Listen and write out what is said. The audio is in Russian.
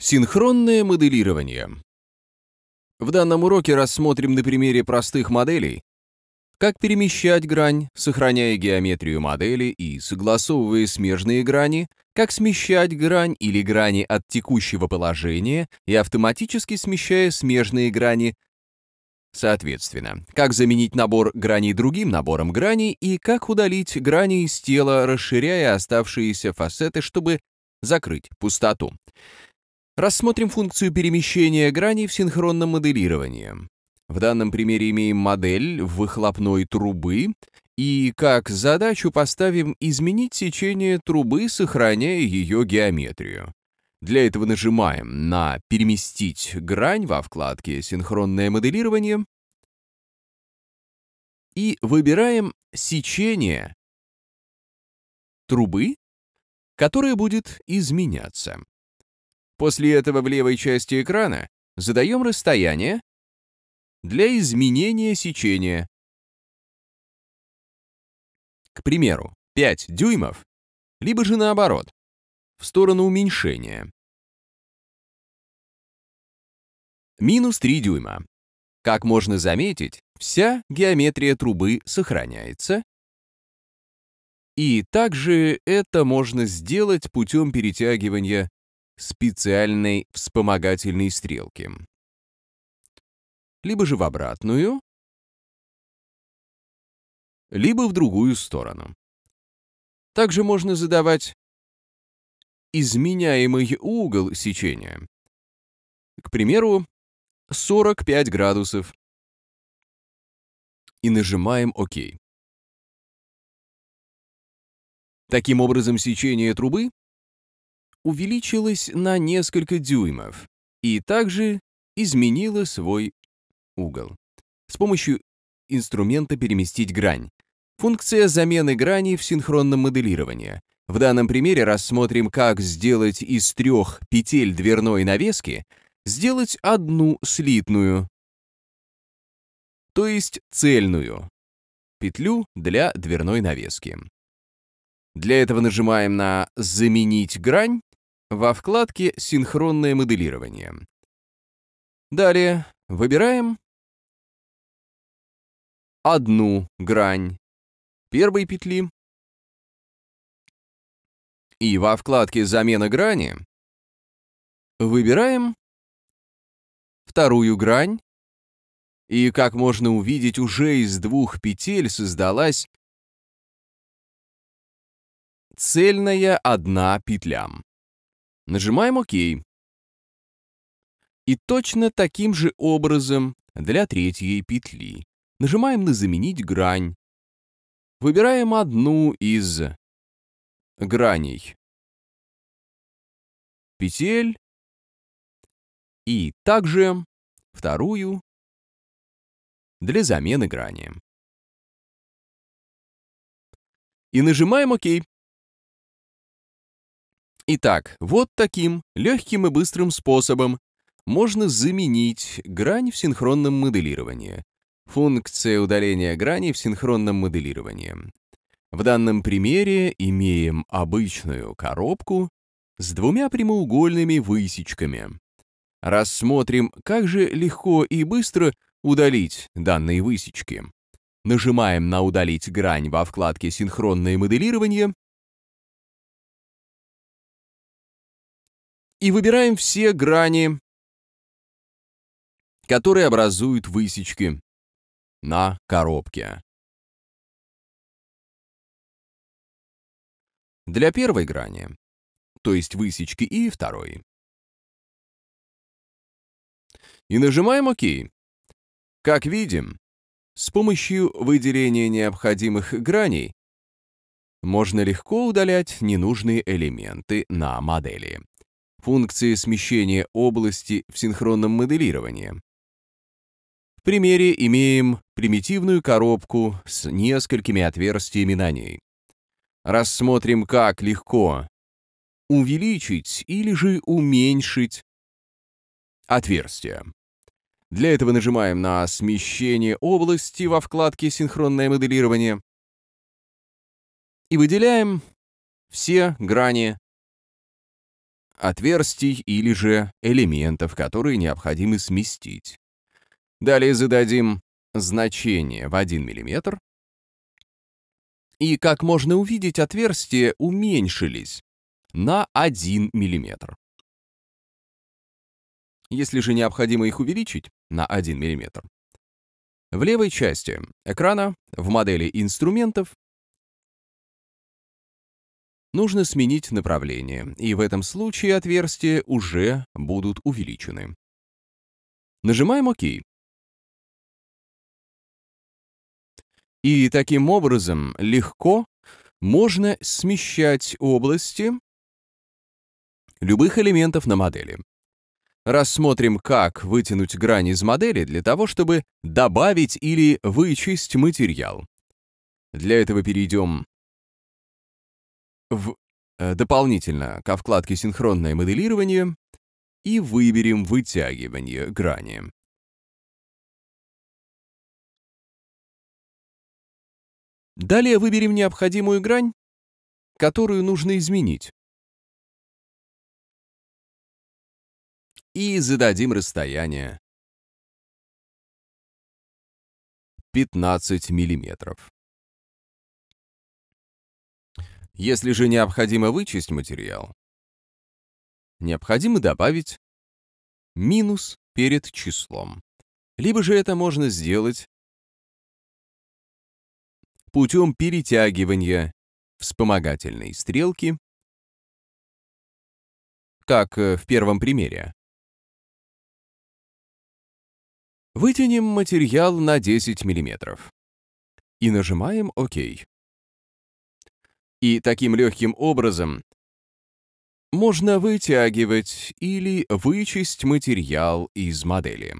Синхронное моделирование. В данном уроке рассмотрим на примере простых моделей, как перемещать грань, сохраняя геометрию модели и согласовывая смежные грани, как смещать грань или грани от текущего положения и автоматически смещая смежные грани соответственно, как заменить набор граней другим набором граней и как удалить грани из тела, расширяя оставшиеся фасеты, чтобы закрыть пустоту. Рассмотрим функцию перемещения граней в синхронном моделировании. В данном примере имеем модель выхлопной трубы и как задачу поставим изменить сечение трубы, сохраняя ее геометрию. Для этого нажимаем на «Переместить грань» во вкладке «Синхронное моделирование» и выбираем сечение трубы, которое будет изменяться. После этого в левой части экрана задаем расстояние для изменения сечения. К примеру, 5 дюймов, либо же наоборот, в сторону уменьшения. Минус 3 дюйма. Как можно заметить, вся геометрия трубы сохраняется. И также это можно сделать путем перетягивания специальной вспомогательной стрелки. Либо же в обратную, либо в другую сторону. Также можно задавать изменяемый угол сечения. К примеру, 45 градусов. И нажимаем ОК. Таким образом, сечение трубы увеличилась на несколько дюймов и также изменила свой угол. С помощью инструмента переместить грань. Функция замены грани в синхронном моделировании. В данном примере рассмотрим, как сделать из трех петель дверной навески сделать одну слитную, то есть цельную, петлю для дверной навески. Для этого нажимаем на «Заменить грань» во вкладке «Синхронное моделирование». Далее выбираем одну грань первой петли и во вкладке «Замена грани» выбираем вторую грань, и, как можно увидеть, уже из двух петель создалась цельная одна петля. Нажимаем «Ок». И точно таким же образом для третьей петли нажимаем на «Заменить грань». Выбираем одну из граней петель и также вторую для замены грани. И нажимаем «Ок». Итак, вот таким легким и быстрым способом можно заменить грань в синхронном моделировании. Функция удаления грани в синхронном моделировании. В данном примере имеем обычную коробку с двумя прямоугольными высечками. Рассмотрим, как же легко и быстро удалить данные высечки. Нажимаем на «Удалить грань» во вкладке «Синхронное моделирование» и выбираем все грани, которые образуют высечки на коробке. Для первой грани, то есть высечки и второй. И нажимаем ОК. Как видим, с помощью выделения необходимых граней можно легко удалять ненужные элементы на модели функции смещения области в синхронном моделировании. В примере имеем примитивную коробку с несколькими отверстиями на ней. Рассмотрим, как легко увеличить или же уменьшить отверстие. Для этого нажимаем на «Смещение области» во вкладке «Синхронное моделирование» и выделяем все грани отверстий или же элементов, которые необходимо сместить. Далее зададим значение в 1 мм. И, как можно увидеть, отверстия уменьшились на 1 мм. Если же необходимо их увеличить на 1 мм, в левой части экрана в модели инструментов нужно сменить направление, и в этом случае отверстия уже будут увеличены. Нажимаем ОК. И таким образом легко можно смещать области любых элементов на модели. Рассмотрим, как вытянуть грань из модели для того, чтобы добавить или вычесть материал. Для этого перейдем в э, дополнительно ко вкладке «Синхронное моделирование» и выберем «Вытягивание грани». Далее выберем необходимую грань, которую нужно изменить. И зададим расстояние 15 миллиметров. Если же необходимо вычесть материал, необходимо добавить минус перед числом. Либо же это можно сделать путем перетягивания вспомогательной стрелки, как э, в первом примере. Вытянем материал на 10 мм и нажимаем ОК. И таким легким образом можно вытягивать или вычесть материал из модели.